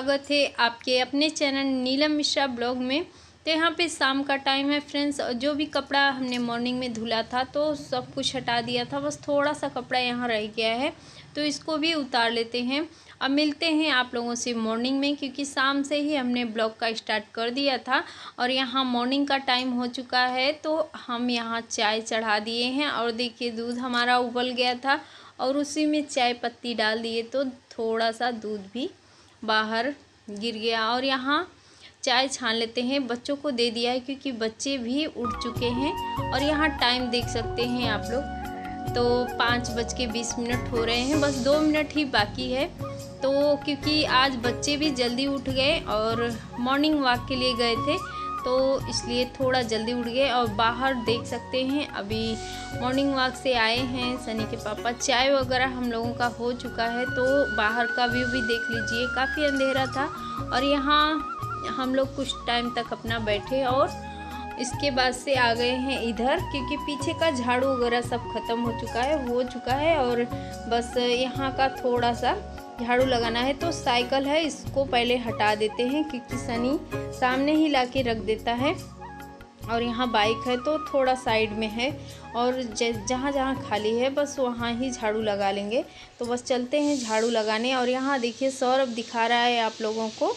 स्वागत है आपके अपने चैनल नीलम मिश्रा ब्लॉग में तो यहाँ पे शाम का टाइम है फ्रेंड्स और जो भी कपड़ा हमने मॉर्निंग में धुला था तो सब कुछ हटा दिया था बस थोड़ा सा कपड़ा यहाँ रह गया है तो इसको भी उतार लेते हैं अब मिलते हैं आप लोगों से मॉर्निंग में क्योंकि शाम से ही हमने ब्लॉग का स्टार्ट कर दिया था और यहाँ मॉर्निंग का टाइम हो चुका है तो हम यहाँ चाय चढ़ा दिए हैं और देखिए दूध हमारा उबल गया था और उसी में चाय पत्ती डाल दिए तो थोड़ा सा दूध भी बाहर गिर गया और यहाँ चाय छान लेते हैं बच्चों को दे दिया है क्योंकि बच्चे भी उठ चुके हैं और यहाँ टाइम देख सकते हैं आप लोग तो पाँच बज के बीस मिनट हो रहे हैं बस दो मिनट ही बाकी है तो क्योंकि आज बच्चे भी जल्दी उठ गए और मॉर्निंग वॉक के लिए गए थे तो इसलिए थोड़ा जल्दी उठ गए और बाहर देख सकते हैं अभी मॉर्निंग वॉक से आए हैं सनी के पापा चाय वगैरह हम लोगों का हो चुका है तो बाहर का व्यू भी देख लीजिए काफ़ी अंधेरा था और यहाँ हम लोग कुछ टाइम तक अपना बैठे और इसके बाद से आ गए हैं इधर क्योंकि पीछे का झाड़ू वगैरह सब ख़त्म हो चुका है हो चुका है और बस यहाँ का थोड़ा सा झाड़ू लगाना है तो साइकिल है इसको पहले हटा देते हैं क्योंकि सनी सामने ही ला के रख देता है और यहाँ बाइक है तो थोड़ा साइड में है और जहाँ जहाँ खाली है बस वहाँ ही झाड़ू लगा लेंगे तो बस चलते हैं झाड़ू लगाने और यहाँ देखिए सौरभ दिखा रहा है आप लोगों को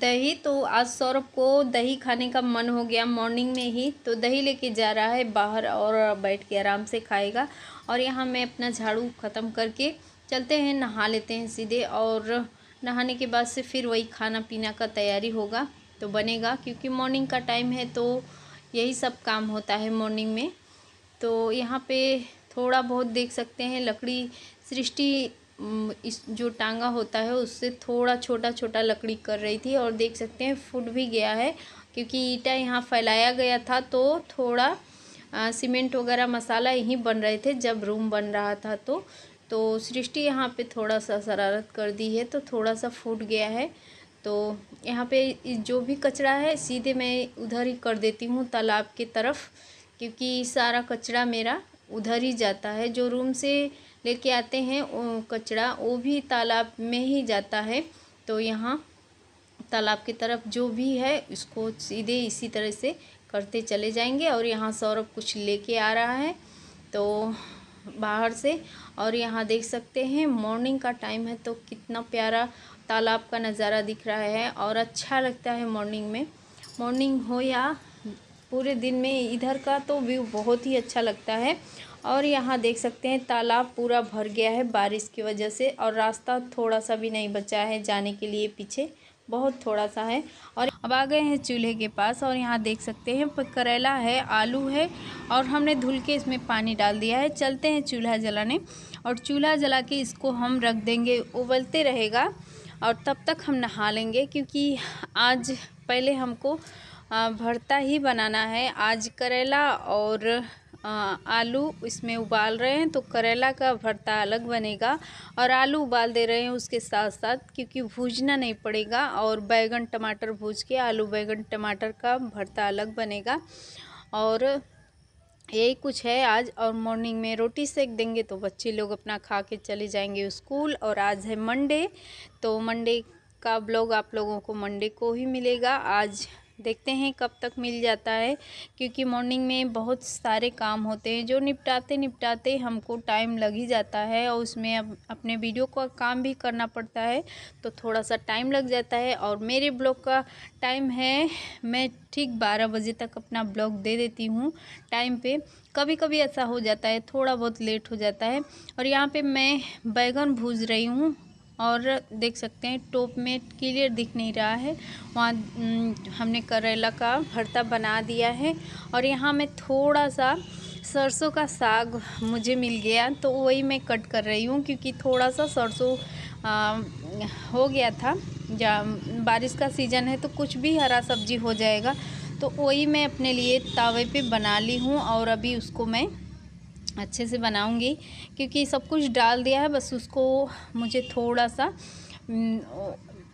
दही तो आज सौरभ को दही खाने का मन हो गया मॉर्निंग में ही तो दही लेके जा रहा है बाहर और बैठ के आराम से खाएगा और यहाँ मैं अपना झाड़ू ख़त्म करके चलते हैं नहा लेते हैं सीधे और नहाने के बाद से फिर वही खाना पीना का तैयारी होगा तो बनेगा क्योंकि मॉर्निंग का टाइम है तो यही सब काम होता है मॉर्निंग में तो यहाँ पे थोड़ा बहुत देख सकते हैं लकड़ी सृष्टि इस जो टांगा होता है उससे थोड़ा छोटा छोटा लकड़ी कर रही थी और देख सकते हैं फूट भी गया है क्योंकि ईटा यहाँ फैलाया गया था तो थोड़ा सीमेंट वगैरह मसाला यहीं बन रहे थे जब रूम बन रहा था तो तो सृष्टि यहाँ पे थोड़ा सा शरारत कर दी है तो थोड़ा सा फूट गया है तो यहाँ पे जो भी कचरा है सीधे मैं उधर ही कर देती हूँ तालाब के तरफ क्योंकि सारा कचरा मेरा उधर ही जाता है जो रूम से लेके आते हैं कचरा वो भी तालाब में ही जाता है तो यहाँ तालाब की तरफ जो भी है उसको सीधे इसी तरह से करते चले जाएंगे और यहाँ सौरभ कुछ लेके आ रहा है तो बाहर से और यहाँ देख सकते हैं मॉर्निंग का टाइम है तो कितना प्यारा तालाब का नज़ारा दिख रहा है और अच्छा लगता है मॉर्निंग में मॉर्निंग हो या पूरे दिन में इधर का तो व्यू बहुत ही अच्छा लगता है और यहाँ देख सकते हैं तालाब पूरा भर गया है बारिश की वजह से और रास्ता थोड़ा सा भी नहीं बचा है जाने के लिए पीछे बहुत थोड़ा सा है और अब आ गए हैं चूल्हे के पास और यहाँ देख सकते हैं करेला है आलू है और हमने धुल के इसमें पानी डाल दिया है चलते हैं चूल्हा जलाने और चूल्हा जला के इसको हम रख देंगे उबलते रहेगा और तब तक हम नहा लेंगे क्योंकि आज पहले हमको भरता ही बनाना है आज करेला और आलू इसमें उबाल रहे हैं तो करेला का भरता अलग बनेगा और आलू उबाल दे रहे हैं उसके साथ साथ क्योंकि भूजना नहीं पड़ेगा और बैंगन टमाटर भूज के आलू बैंगन टमाटर का भरता अलग बनेगा और यही कुछ है आज और मॉर्निंग में रोटी सेक देंगे तो बच्चे लोग अपना खा के चले जाएंगे स्कूल और आज है मंडे तो मंडे का ब्लॉग आप लोगों को मंडे को ही मिलेगा आज देखते हैं कब तक मिल जाता है क्योंकि मॉर्निंग में बहुत सारे काम होते हैं जो निपटाते निपटाते हमको टाइम लग ही जाता है और उसमें अब अपने वीडियो का काम भी करना पड़ता है तो थोड़ा सा टाइम लग जाता है और मेरे ब्लॉग का टाइम है मैं ठीक बारह बजे तक अपना ब्लॉग दे देती हूँ टाइम पे कभी कभी ऐसा हो जाता है थोड़ा बहुत लेट हो जाता है और यहाँ पर मैं बैगन भूज रही हूँ और देख सकते हैं टॉप में क्लियर दिख नहीं रहा है वहाँ हमने करेला का भरता बना दिया है और यहाँ में थोड़ा सा सरसों का साग मुझे मिल गया तो वही मैं कट कर रही हूँ क्योंकि थोड़ा सा सरसों हो गया था जा बारिश का सीज़न है तो कुछ भी हरा सब्जी हो जाएगा तो वही मैं अपने लिए तावे पे बना ली हूँ और अभी उसको मैं अच्छे से बनाऊंगी क्योंकि सब कुछ डाल दिया है बस उसको मुझे थोड़ा सा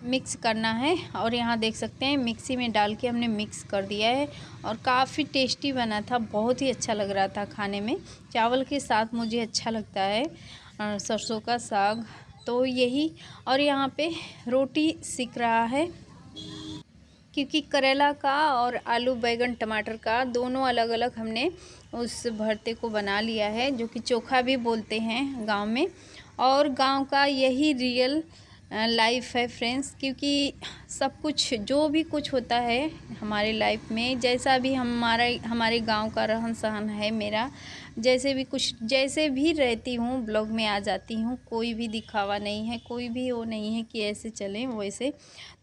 मिक्स करना है और यहाँ देख सकते हैं मिक्सी में डाल के हमने मिक्स कर दिया है और काफ़ी टेस्टी बना था बहुत ही अच्छा लग रहा था खाने में चावल के साथ मुझे अच्छा लगता है सरसों का साग तो यही और यहाँ पे रोटी सिक रहा है क्योंकि करेला का और आलू बैगन टमाटर का दोनों अलग अलग हमने उस भरते को बना लिया है जो कि चोखा भी बोलते हैं गांव में और गांव का यही रियल लाइफ है फ्रेंड्स क्योंकि सब कुछ जो भी कुछ होता है हमारे लाइफ में जैसा भी हमारा हमारे गांव का रहन सहन है मेरा जैसे भी कुछ जैसे भी रहती हूँ ब्लॉग में आ जाती हूँ कोई भी दिखावा नहीं है कोई भी वो नहीं है कि ऐसे चलें वैसे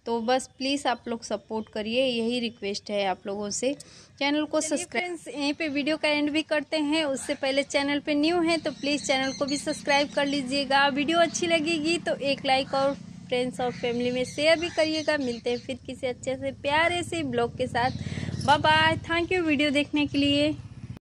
तो बस प्लीज़ आप लोग सपोर्ट करिए यही रिक्वेस्ट है आप लोगों से चैनल को सब्सक्राइब यहीं पे वीडियो का एंड भी करते हैं उससे पहले चैनल पे न्यू है तो प्लीज़ चैनल को भी सब्सक्राइब कर लीजिएगा वीडियो अच्छी लगेगी तो एक लाइक और फ्रेंड्स और फैमिली में शेयर भी करिएगा मिलते हैं फिर किसी अच्छे से प्यारे से ब्लॉग के साथ bye bye thank you video देखने के लिए